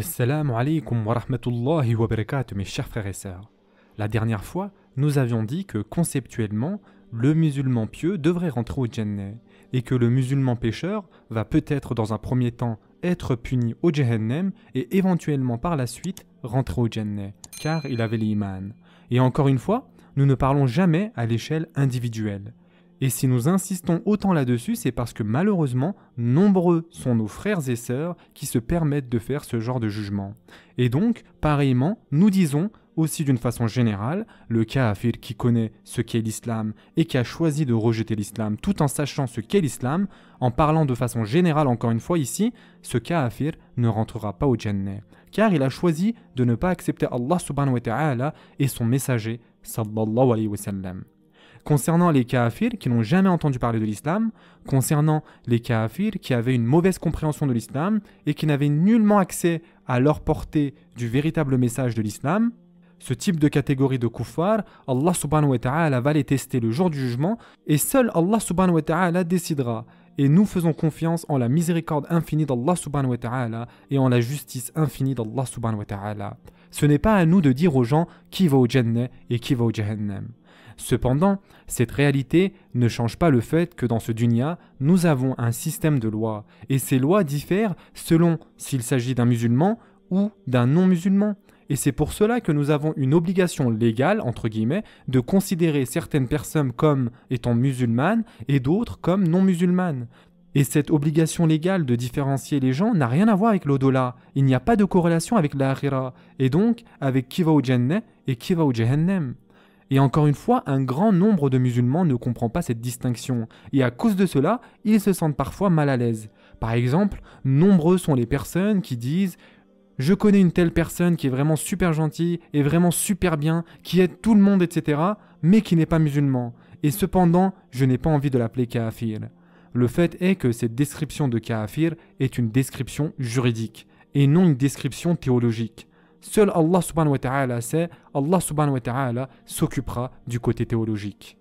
Assalamu alaikum wa rahmatullahi wa mes chers frères et sœurs. La dernière fois, nous avions dit que conceptuellement, le musulman pieux devrait rentrer au Jannah et que le musulman pécheur va peut-être dans un premier temps être puni au Jahannam et éventuellement par la suite rentrer au Jannah car il avait l'iman. Et encore une fois, nous ne parlons jamais à l'échelle individuelle. Et si nous insistons autant là-dessus, c'est parce que malheureusement, nombreux sont nos frères et sœurs qui se permettent de faire ce genre de jugement. Et donc, pareillement, nous disons, aussi d'une façon générale, le kafir qui connaît ce qu'est l'islam et qui a choisi de rejeter l'islam tout en sachant ce qu'est l'islam, en parlant de façon générale encore une fois ici, ce kafir ne rentrera pas au Jannah, car il a choisi de ne pas accepter Allah subhanahu wa ta'ala et son messager sallallahu alayhi wa sallam. Concernant les kafirs qui n'ont jamais entendu parler de l'islam, concernant les kafirs qui avaient une mauvaise compréhension de l'islam et qui n'avaient nullement accès à leur portée du véritable message de l'islam, ce type de catégorie de kuffar, Allah subhanahu wa ta'ala va les tester le jour du jugement et seul Allah subhanahu wa ta'ala décidera. Et nous faisons confiance en la miséricorde infinie d'Allah subhanahu wa ta'ala et en la justice infinie d'Allah subhanahu wa ta'ala. Ce n'est pas à nous de dire aux gens qui va au Jannah et qui va au Jahannam. Cependant, cette réalité ne change pas le fait que dans ce dunya, nous avons un système de lois, et ces lois diffèrent selon s'il s'agit d'un musulman ou d'un non-musulman. Et c'est pour cela que nous avons une obligation légale, entre guillemets, de considérer certaines personnes comme étant musulmanes et d'autres comme non musulmanes. Et cette obligation légale de différencier les gens n'a rien à voir avec l'au-delà. Il n'y a pas de corrélation avec l'akhira, et donc avec qui va et qui va et encore une fois, un grand nombre de musulmans ne comprend pas cette distinction, et à cause de cela, ils se sentent parfois mal à l'aise. Par exemple, nombreux sont les personnes qui disent je connais une telle personne qui est vraiment super gentille et vraiment super bien, qui aide tout le monde, etc., mais qui n'est pas musulman. Et cependant, je n'ai pas envie de l'appeler Kaafir. Le fait est que cette description de Kaafir est une description juridique, et non une description théologique. Seul Allah subhanahu wa ta'ala sait, Allah subhanahu wa ta'ala s'occupera du côté théologique.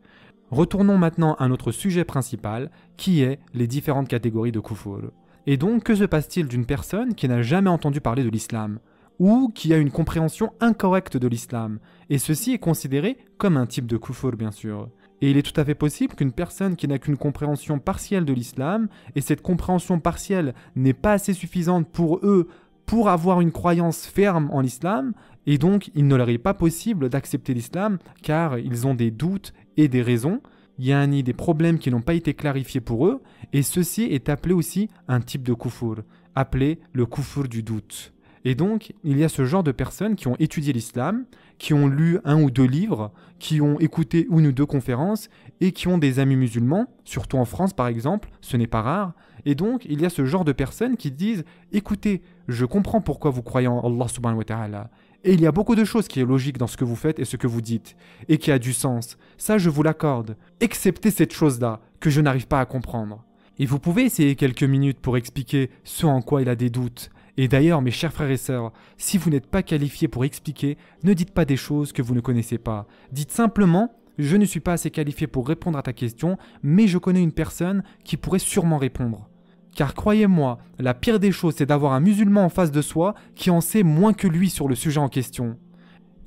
Retournons maintenant à notre sujet principal, qui est les différentes catégories de kufur. Et donc, que se passe-t-il d'une personne qui n'a jamais entendu parler de l'islam ou qui a une compréhension incorrecte de l'islam, et ceci est considéré comme un type de kufur bien sûr. Et il est tout à fait possible qu'une personne qui n'a qu'une compréhension partielle de l'islam, et cette compréhension partielle n'est pas assez suffisante pour eux pour avoir une croyance ferme en l'islam, et donc il ne leur est pas possible d'accepter l'islam car ils ont des doutes et des raisons, il y a un, des problèmes qui n'ont pas été clarifiés pour eux, et ceci est appelé aussi un type de kufur, appelé le kufur du doute. Et donc, il y a ce genre de personnes qui ont étudié l'islam, qui ont lu un ou deux livres, qui ont écouté une ou deux conférences, et qui ont des amis musulmans, surtout en France par exemple, ce n'est pas rare. Et donc, il y a ce genre de personnes qui disent Écoutez, je comprends pourquoi vous croyez en Allah subhanahu wa ta'ala. Et il y a beaucoup de choses qui est logique dans ce que vous faites et ce que vous dites, et qui a du sens. Ça, je vous l'accorde. Excepté cette chose-là, que je n'arrive pas à comprendre. Et vous pouvez essayer quelques minutes pour expliquer ce en quoi il a des doutes, et d'ailleurs, mes chers frères et sœurs, si vous n'êtes pas qualifiés pour expliquer, ne dites pas des choses que vous ne connaissez pas. Dites simplement je ne suis pas assez qualifié pour répondre à ta question, mais je connais une personne qui pourrait sûrement répondre. Car croyez-moi, la pire des choses, c'est d'avoir un musulman en face de soi qui en sait moins que lui sur le sujet en question.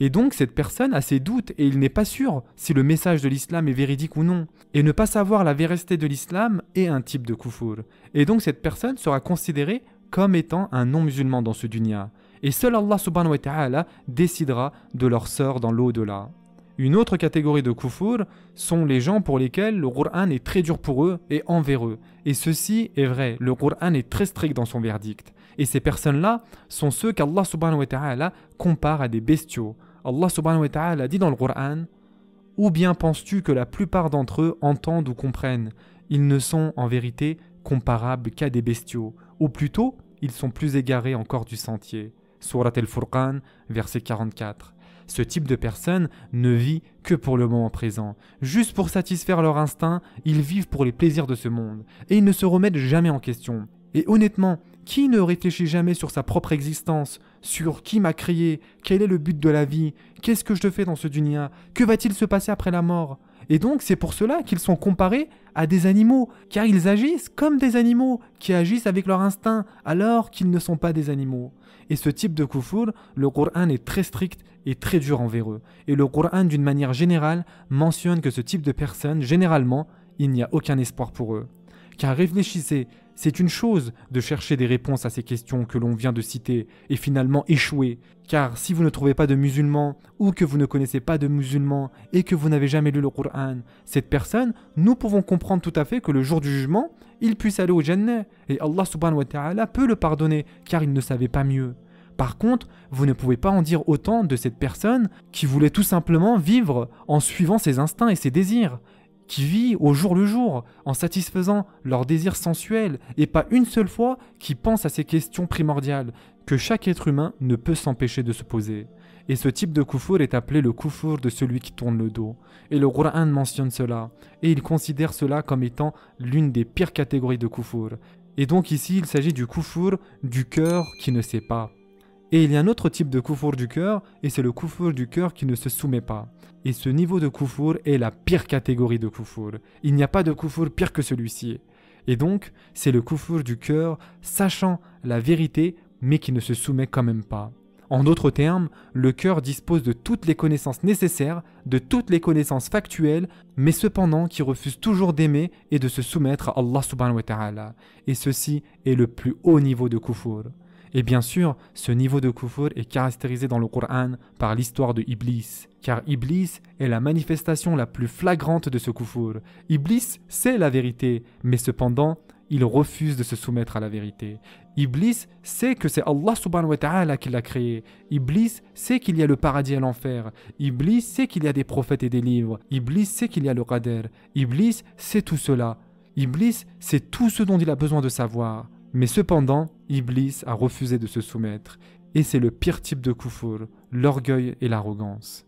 Et donc cette personne a ses doutes et il n'est pas sûr si le message de l'islam est véridique ou non. Et ne pas savoir la vérité de l'islam est un type de kufur. Et donc cette personne sera considérée comme étant un non-musulman dans ce dunya, et seul Allah subhanahu wa ta'ala décidera de leur sort dans l'au-delà. Une autre catégorie de kufur sont les gens pour lesquels le Qur'an est très dur pour eux et envers eux. Et ceci est vrai, le Qur'an est très strict dans son verdict. Et ces personnes-là sont ceux qu'Allah subhanahu wa ta'ala compare à des bestiaux. Allah subhanahu wa ta'ala dit dans le Qur'an « Ou bien penses-tu que la plupart d'entre eux entendent ou comprennent Ils ne sont en vérité comparables qu'à des bestiaux. Ou plutôt, ils sont plus égarés encore du sentier. Surat al-Furqan, verset 44. Ce type de personne ne vit que pour le moment présent. Juste pour satisfaire leur instinct, ils vivent pour les plaisirs de ce monde. Et ils ne se remettent jamais en question. Et honnêtement, qui ne réfléchit jamais sur sa propre existence, sur qui m'a créé, quel est le but de la vie, qu'est-ce que je fais dans ce dunia, que va-t-il se passer après la mort Et donc c'est pour cela qu'ils sont comparés à des animaux, car ils agissent comme des animaux, qui agissent avec leur instinct, alors qu'ils ne sont pas des animaux. Et ce type de Koufour, le Qur'an est très strict et très dur envers eux. Et le Qur'an, d'une manière générale, mentionne que ce type de personnes, généralement, il n'y a aucun espoir pour eux. Car réfléchissez, c'est une chose de chercher des réponses à ces questions que l'on vient de citer et finalement échouer, car si vous ne trouvez pas de musulmans ou que vous ne connaissez pas de musulmans et que vous n'avez jamais lu le Coran, cette personne, nous pouvons comprendre tout à fait que le jour du jugement, il puisse aller au Jannah et Allah subhanahu wa ta'ala peut le pardonner car il ne savait pas mieux. Par contre, vous ne pouvez pas en dire autant de cette personne qui voulait tout simplement vivre en suivant ses instincts et ses désirs qui vit au jour le jour, en satisfaisant leurs désirs sensuels, et pas une seule fois qui pense à ces questions primordiales que chaque être humain ne peut s'empêcher de se poser. Et ce type de koufour est appelé le koufour de celui qui tourne le dos. Et le Qur'an mentionne cela, et il considère cela comme étant l'une des pires catégories de koufour. Et donc ici, il s'agit du koufour du cœur qui ne sait pas. Et il y a un autre type de koufour du cœur, et c'est le koufour du cœur qui ne se soumet pas. Et ce niveau de koufour est la pire catégorie de koufour. Il n'y a pas de koufour pire que celui-ci. Et donc, c'est le koufour du cœur, sachant la vérité, mais qui ne se soumet quand même pas. En d'autres termes, le cœur dispose de toutes les connaissances nécessaires, de toutes les connaissances factuelles, mais cependant qui refuse toujours d'aimer et de se soumettre à Allah subhanahu wa ta'ala. Et ceci est le plus haut niveau de kufour. Et bien sûr, ce niveau de kufur est caractérisé dans le Coran par l'histoire de Iblis, car Iblis est la manifestation la plus flagrante de ce kufur. Iblis sait la vérité, mais cependant, il refuse de se soumettre à la vérité. Iblis sait que c'est Allah subhanahu wa ta'ala qui l'a créé. Iblis sait qu'il y a le paradis et l'enfer. Iblis sait qu'il y a des prophètes et des livres. Iblis sait qu'il y a le qadr. Iblis sait tout cela. Iblis, sait tout ce dont il a besoin de savoir. Mais cependant, Iblis a refusé de se soumettre, et c'est le pire type de kufur, l'orgueil et l'arrogance.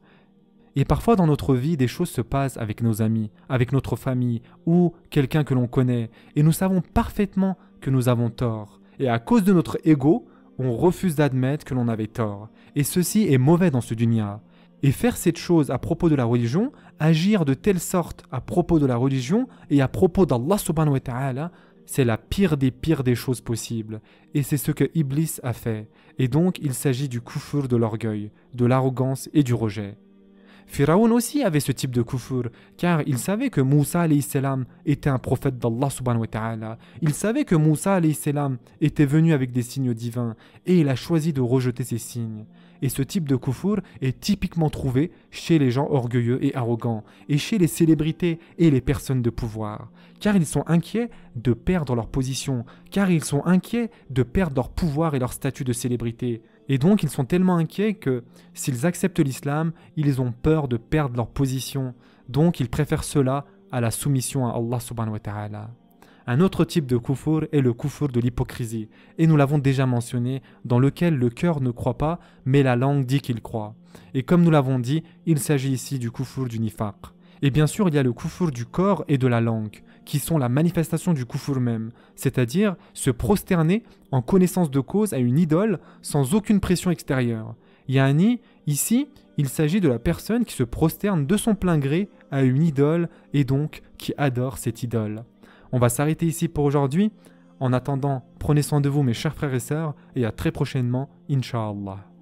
Et parfois dans notre vie, des choses se passent avec nos amis, avec notre famille ou quelqu'un que l'on connaît, et nous savons parfaitement que nous avons tort. Et à cause de notre ego, on refuse d'admettre que l'on avait tort. Et ceci est mauvais dans ce dunya. Et faire cette chose à propos de la religion, agir de telle sorte à propos de la religion et à propos d'Allah subhanahu wa ta'ala, c'est la pire des pires des choses possibles, et c'est ce que Iblis a fait, et donc il s'agit du kufr de l'orgueil, de l'arrogance et du rejet. Pharaon aussi avait ce type de kufr car il savait que Moussa salam était un prophète d'Allah subhanahu wa ta'ala. Il savait que Moussa salam était venu avec des signes divins, et il a choisi de rejeter ces signes. Et ce type de coufour est typiquement trouvé chez les gens orgueilleux et arrogants, et chez les célébrités et les personnes de pouvoir, car ils sont inquiets de perdre leur position, car ils sont inquiets de perdre leur pouvoir et leur statut de célébrité. Et donc ils sont tellement inquiets que s'ils acceptent l'islam, ils ont peur de perdre leur position. Donc ils préfèrent cela à la soumission à Allah subhanahu wa ta'ala. Un autre type de koufour est le Koufour de l'hypocrisie, et nous l'avons déjà mentionné, dans lequel le cœur ne croit pas, mais la langue dit qu'il croit. Et comme nous l'avons dit, il s'agit ici du koufour du nifaq. Et bien sûr, il y a le koufour du corps et de la langue, qui sont la manifestation du Koufour même, c'est-à-dire se prosterner en connaissance de cause à une idole sans aucune pression extérieure. Yani, ici, il s'agit de la personne qui se prosterne de son plein gré à une idole et donc qui adore cette idole. On va s'arrêter ici pour aujourd'hui. En attendant, prenez soin de vous mes chers frères et sœurs et à très prochainement, inshallah.